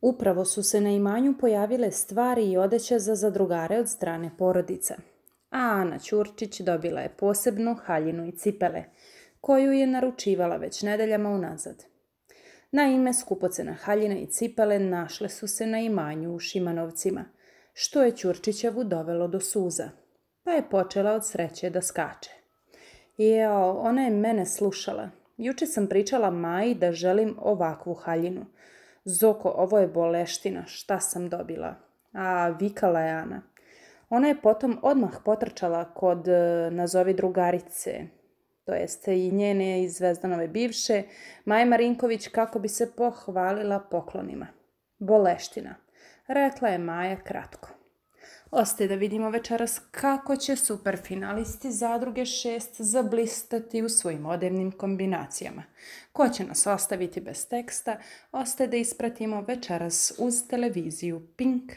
Upravo su se na imanju pojavile stvari i odeće za zadrugare od strane porodica. A Ana Ćurčić dobila je posebnu haljinu i cipele, koju je naručivala već nedeljama unazad. Naime, ime skupocena haljina i cipele našle su se na imanju u Šimanovcima, što je Ćurčićevu dovelo do suza, pa je počela od sreće da skače. Jao, ona je mene slušala. Juče sam pričala Maji da želim ovakvu haljinu – Zoko, ovo je boleština, šta sam dobila? A, vikala je Ana. Ona je potom odmah potrčala kod e, nazovi drugarice, to jeste i njene i Zvezdanove bivše, Maja Marinković kako bi se pohvalila poklonima. Boleština, rekla je Maja kratko. Ostaje da vidimo večeras kako će superfinalisti zadruge 6 zablistati u svojim modernim kombinacijama. Ko će nas ostaviti bez teksta, ostaje da ispratimo večeras uz televiziju Pink.